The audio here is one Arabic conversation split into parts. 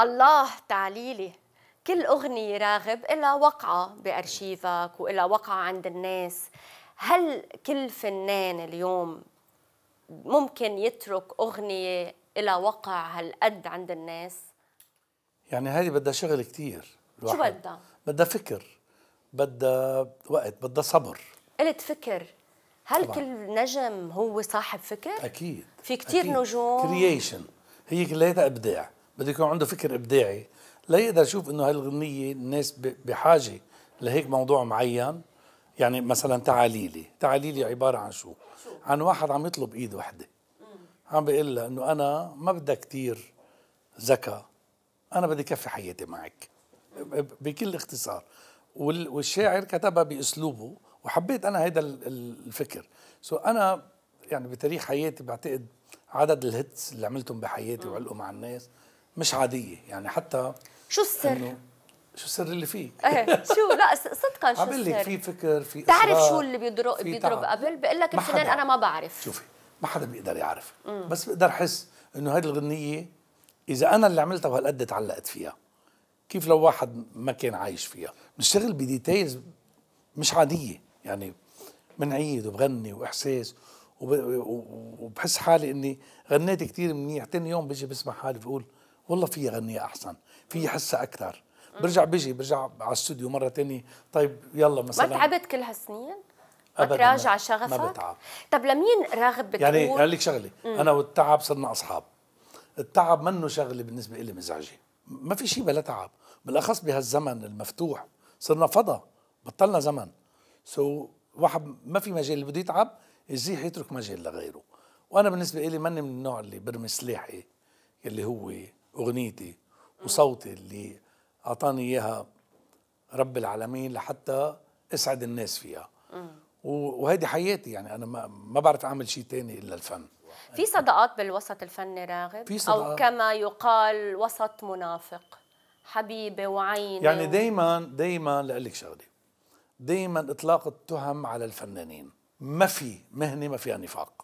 الله تعليلي كل أغنية راغب إلها وقعة بأرشيفك وإلها وقعة عند الناس هل كل فنان اليوم ممكن يترك أغنية إلها وقع هالقد عند الناس؟ يعني هذه بدها شغل كتير الواحد. شو بدها؟ بدها فكر بدها وقت بدها صبر قلت فكر هل طبعا. كل نجم هو صاحب فكر؟ أكيد في كتير أكيد. نجوم كرييشن هي كلياتها إبداع بده يكون عنده فكر ابداعي لا يقدر يشوف انه هالغنيه الناس بحاجه لهيك موضوع معين يعني مثلا تعاليلي تعاليلي عباره عن شو عن واحد عم يطلب ايد وحده عم بيقول لها انه انا ما بدها كثير ذكاء انا بدي كفي حياتي معك بكل اختصار والشاعر كتبها باسلوبه وحبيت انا هيدا الفكر سو انا يعني بتاريخ حياتي بعتقد عدد الهيتس اللي عملتهم بحياتي وعلقوا مع الناس مش عاديه يعني حتى شو السر؟ شو السر اللي فيه؟ ايه شو لا صدقا شو السر؟ لك في فكر في بتعرف شو اللي بيضرب بيضرب قبل بقول لك الفنان انا ما بعرف شوفي ما حدا بيقدر يعرف مم. بس بقدر احس انه هذه الغنيه اذا انا اللي عملتها وهالقد تعلقت فيها كيف لو واحد ما كان عايش فيها بنشتغل بديتيلز مش عاديه يعني بنعيد وبغني واحساس وبحس حالي اني غنيت كثير منيح ثاني يوم بيجي بسمع حالي بقول والله في غنية احسن في حسه اكثر برجع بيجي برجع على الاستوديو مره ثانيه طيب يلا مثلا ما تعبت كل هالسنين؟ أبداً تراجع شغفك؟ ما بتعب طب لمين راغب بتقول؟ يعني اقول لك شغله انا والتعب صرنا اصحاب التعب منه شغله بالنسبه لي مزعجه ما في شيء بلا تعب بالاخص بهالزمن المفتوح صرنا فضا بطلنا زمن سو so واحد ما في مجال اللي بده يتعب يزيح يترك مجال لغيره وانا بالنسبه لي ماني من النوع اللي برمي سلاحي اللي هو اغنيتي وصوتي اللي اعطاني اياها رب العالمين لحتى اسعد الناس فيها وهذه حياتي يعني انا ما, ما بعرف اعمل شيء ثاني الا الفن في صداقات بالوسط الفني راغب في صداقات. او كما يقال وسط منافق حبيبه وعينه يعني دائما دائما لك شغله دائما اطلاق التهم على الفنانين ما في مهنه ما فيها نفاق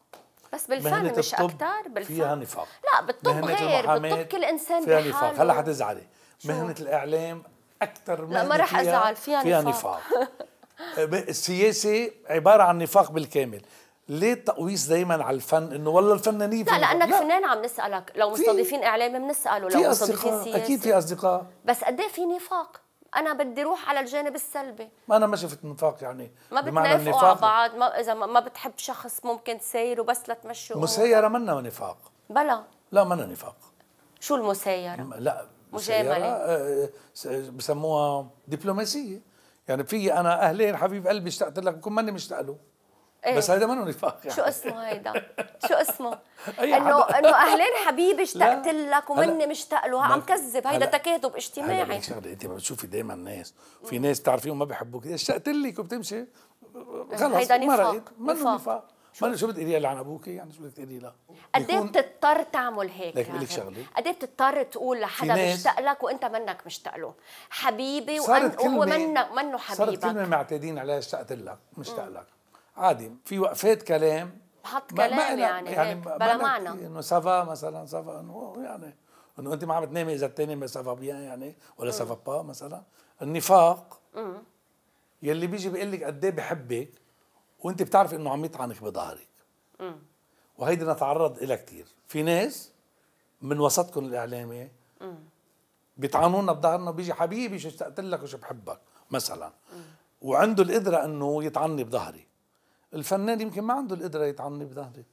بس بالفن مش اكثر بالفن فيها نفاق لا بالطب غير بالطب كل انسان فيها نفاق هلا حتزعلي مهنه الاعلام اكثر من لا ما راح ازعل فيها, فيها نفاق, نفاق. السياسه عباره عن نفاق بالكامل ليه التقويس دايما على الفن انه والله الفنانين لا لانك لا. فنان عم نسالك لو مستضيفين اعلامي بنساله لو مستضيفين سياسي اكيد في اصدقاء بس قد إيه في نفاق انا بدي روح على الجانب السلبي ما انا ما شفت نفاق يعني ما بتنافقوا على بعض ما اذا ما بتحب شخص ممكن تسايره بس لتمشوا مسايره منا نفاق بلا لا منا نفاق شو المسايره؟ لا مجامله آه، بسموها دبلوماسيه يعني في انا اهلين حبيب قلبي اشتقت لك بكون ماني مشتاق له إيه؟ بس هيدا منهم نفاق يعني. شو اسمه هيدا؟ شو اسمه؟ انه انه اهلين حبيبي اشتقت لك ومني مشتاق له عم كذب هيدا تكاذب اجتماعي شغله انت بتشوفي دايما ناس في ناس بتعرفيهم ما بحبوك اشتقت لك وبتمشي خلص هيدا نفاق ما رأيت منه نفاق ما شو بتقولي لها عن ابوك يعني شو بدك تقولي لها قد ايه بتضطر تعمل هيك لك لك شغله قد ايه بتضطر تقول لحدا مشتاق لك وانت منك مشتاق له حبيبي وهو منه منه حبيبك صارت كلمه معتادين عليها اشتقت لك مشتاق لك عادي في وقفات كلام حط كلام يعني، يعني ما يعني, يعني بلا معنى انه سافا مثلا سافا انه يعني انه انت ما عم تنامي اذا بتنامي سافا بيان يعني ولا سافا با مثلا النفاق مم. يلي بيجي بيقول لك قد ايه بحبك وانت بتعرف انه عم يطعنك بظهرك وهيدي نتعرض لها كثير في ناس من وسطكم الاعلامي بيطعنونا بظهرنا بيجي حبيبي شو اشتقت لك وشو بحبك مثلا مم. وعنده القدره انه يطعني بظهري الفنان يمكن ما عنده القدره يتعني بظهري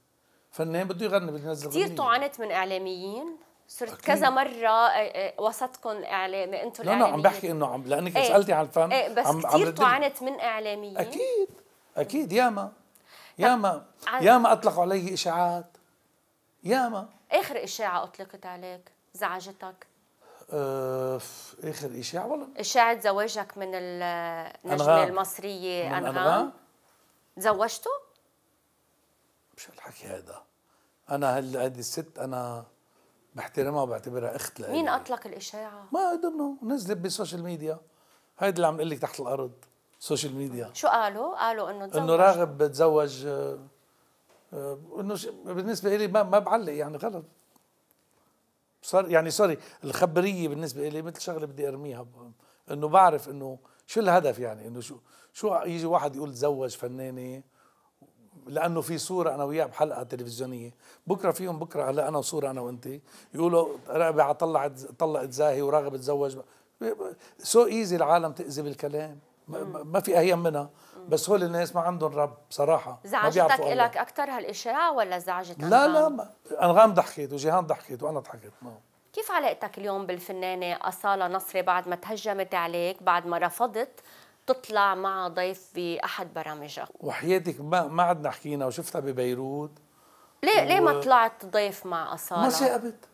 فنان بده يغني بده ينزل كثير طعنت من اعلاميين صرت أكيد. كذا مره آه، آه، وسطكم اعلامي انتم لا لا عم بحكي انه عم لانك ايه. سالتي عن الفن ايه بس عم كثير طعنت من اعلاميين اكيد اكيد ياما ياما ياما اطلقوا علي اشاعات ياما اخر اشاعه اطلقت عليك زعجتك آه اخر اشاعه والله اشاعه زواجك من النجمه المصريه انغام تزوجته؟ مش الحكي هذا انا هل هذه الست انا بحترمها وبعتبرها اخت لألي. مين اطلق الاشاعه؟ ما ضمنه نزلت بالسوشيال ميديا هيدا اللي عم اقول لك تحت الارض سوشيال ميديا شو قالوا؟ قالوا انه تزوج انه راغب بتزوج آه، آه، انه بالنسبه لي ما ما بعلق يعني غلط صار يعني سوري الخبريه بالنسبه لي مثل شغله بدي ارميها انه بعرف انه شو الهدف يعني انه شو شو يجي واحد يقول تزوج فنانه لانه في صوره انا وياه بحلقه تلفزيونيه بكره فيهم بكره هلا انا وصوره انا وانت يقولوا رابعه طلعت طلقت زاهي وراغب تزوج سو ايزي العالم تاذي بالكلام ما في اهين منها بس هول الناس ما عندهم رب بصراحه زعجتك لك اكثر هالاشياء ولا زعجت لا لا انغام ضحكت وجيهان ضحكت وانا ضحكت ما. كيف علاقتك اليوم بالفنانة أصالة نصري بعد ما تهجمت عليك بعد ما رفضت تطلع مع ضيف بأحد برامجك وحياتك ما ما عدنا حكينا وشفتها ببيروت ليه و... ليه ما طلعت ضيف مع أصالة؟ ما ثاقبت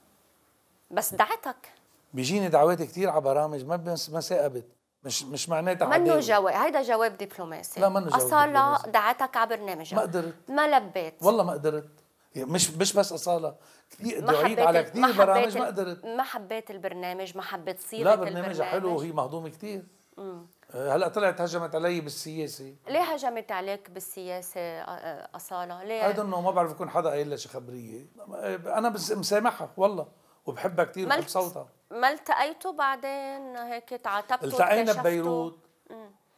بس دعتك بيجيني دعوات كثير على برامج ما بس ما ثاقبت مش مش معناتها منو جواب هيدا جواب دبلوماسي لا منه جواب أصالة دعتك على برنامجك ما قدرت ما لبيت والله ما قدرت يعني مش مش بس اصاله كثير دعيت على كثير برامج ما قدرت ما حبيت البرنامج ما حبيت صيغه لا برنامجها حلو وهي مهضومه كثير آه، هلا طلعت هجمت علي بالسياسه ليه هجمت عليك بالسياسه آه، آه، اصاله ليه اي انه ما بعرف يكون حدا قايل لها شي خبريه انا بس مسامحها والله وبحبها كثير وبحب صوتها ما التقيتوا بعدين هيك تعاتبتوا التقينا ببيروت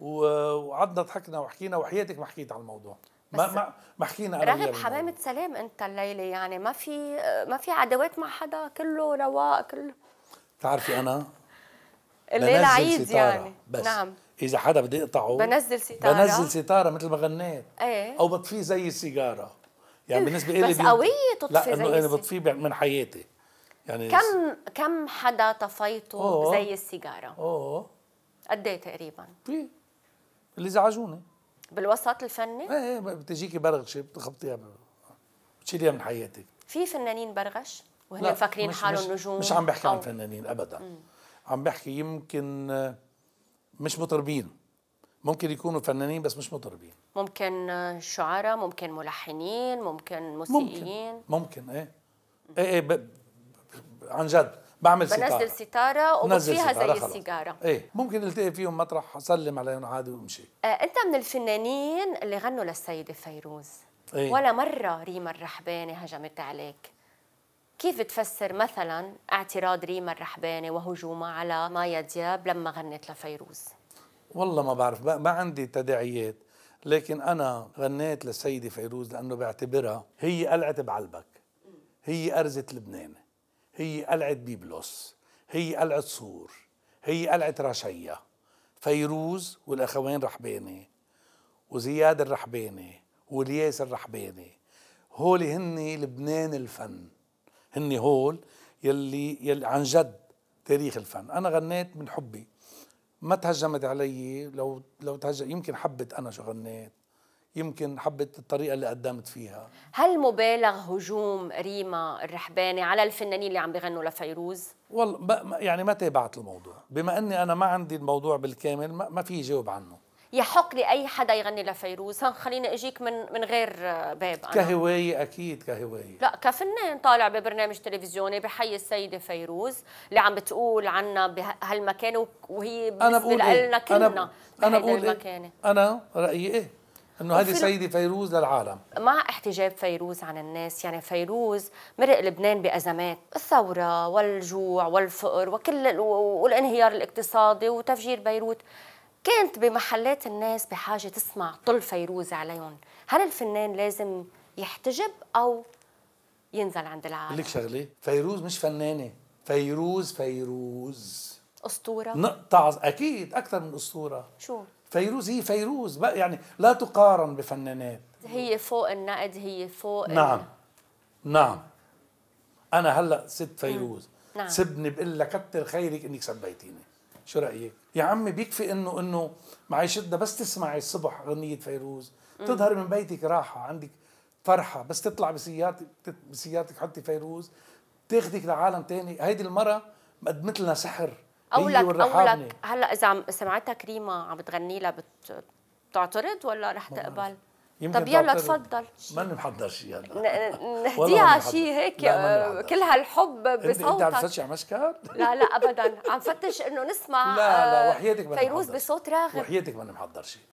وقعدنا ضحكنا وحكينا وحياتك ما حكيت على الموضوع ما ما ما حكينا انا راغب يعني. حمامه سلام انت الليله يعني ما في ما في عداوات مع حدا كله رواق كله بتعرفي انا الليله عيد يعني بس نعم اذا حدا بدي يقطعه بنزل ستاره بنزل ستاره مثل ما غنيت ايه او بطفيه زي السيجاره يعني بالنسبه لي بس قويه تطفي لا انه انا بطفيه من حياتي يعني كم كم حدا طفيته زي السيجاره؟ اوه قد ايه تقريبا؟ في اللي زعجوني بالوسط الفني؟ ايه, إيه، بتجيكي برغشه بتخبطيها بتشيليها من حياتك في فنانين برغش وهن مفكرين حالهم نجوم مش عم بحكي أو... عن فنانين ابدا مم. عم بحكي يمكن آه، مش مطربين ممكن يكونوا فنانين بس مش مطربين ممكن آه، شعراء ممكن ملحنين ممكن موسيقيين ممكن ممكن ايه ايه, إيه ب... عن جد بعمل ستاره بنزل ستاره وبطفيها فيها زي خلص. السيجاره ايه ممكن التقي فيهم مطرح اسلم عليهم عادي وامشي آه انت من الفنانين اللي غنوا للسيده فيروز إيه؟ ولا مره ريما الرحباني هجمت عليك كيف تفسر مثلا اعتراض ريما الرحباني وهجومها على مايا دياب لما غنت لفيروز والله ما بعرف ما عندي تداعيات لكن انا غنيت للسيده فيروز لانه بعتبرها هي قلعه بعلبك هي ارزه لبنان هي قلعة بيبلوس هي قلعة صور هي قلعة رشيا فيروز والأخوين رحباني وزياد الرحباني والياس الرحباني هول هن لبنان الفن هن هول يلي, يلي عن جد تاريخ الفن انا غنيت من حبي ما تهجمت علي لو لو تهجم يمكن حبت انا شو غنيت يمكن حبت الطريقه اللي قدمت فيها هل مبالغ هجوم ريما الرحباني على الفنانين اللي عم بيغنوا لفيروز والله يعني ما تابعت الموضوع بما اني انا ما عندي الموضوع بالكامل ما في جاوب عنه يحق لاي حدا يغني لفيروز خليني اجيك من من غير باب أنا. كهوايه اكيد كهوايه لا كفنان طالع ببرنامج تلفزيوني بحي السيده فيروز اللي عم بتقول عنا بهالمكان وهي بالنسبه لنا إيه؟ كلنا انا بقول انا بقول إيه؟ انا رايي ايه انه هذه سيدي فيروز للعالم مع احتجاب فيروز عن الناس يعني فيروز مرق لبنان بازمات الثوره والجوع والفقر وكل والانهيار الاقتصادي وتفجير بيروت كانت بمحلات الناس بحاجه تسمع طل فيروز عليهم هل الفنان لازم يحتجب او ينزل عند العالم لك شغله فيروز مش فنانه فيروز فيروز اسطوره نقطع اكيد اكثر من اسطوره شو فيروز هي فيروز بقى يعني لا تقارن بفنانات هي فوق النقد هي فوق نعم ال... نعم انا هلا ست فيروز نعم. سبني بقول لك كتر خيرك انك سبيتيني شو رايك يا عمي بيكفي انه انه معيشتنا بس تسمعي الصبح اغنيه فيروز تظهري من بيتك راحه عندك فرحه بس تطلع بسيارتك بسيارتك حطي فيروز تاخذك لعالم تاني هيدي المره مثلنا سحر لك أقول لك هلا اذا سمعتها كريمه عم بتغني لها بتعترض ولا رح تقبل؟ طب يلا تفضل ماني محضر شيء هلا نهديها شيء هيك كل هالحب بصوتك انت عم تفتشي على مسكر؟ لا لا ابدا عم فتش انه نسمع لا لا آه، وحياتك فيروز بصوت راغب وحياتك ماني محضر شيء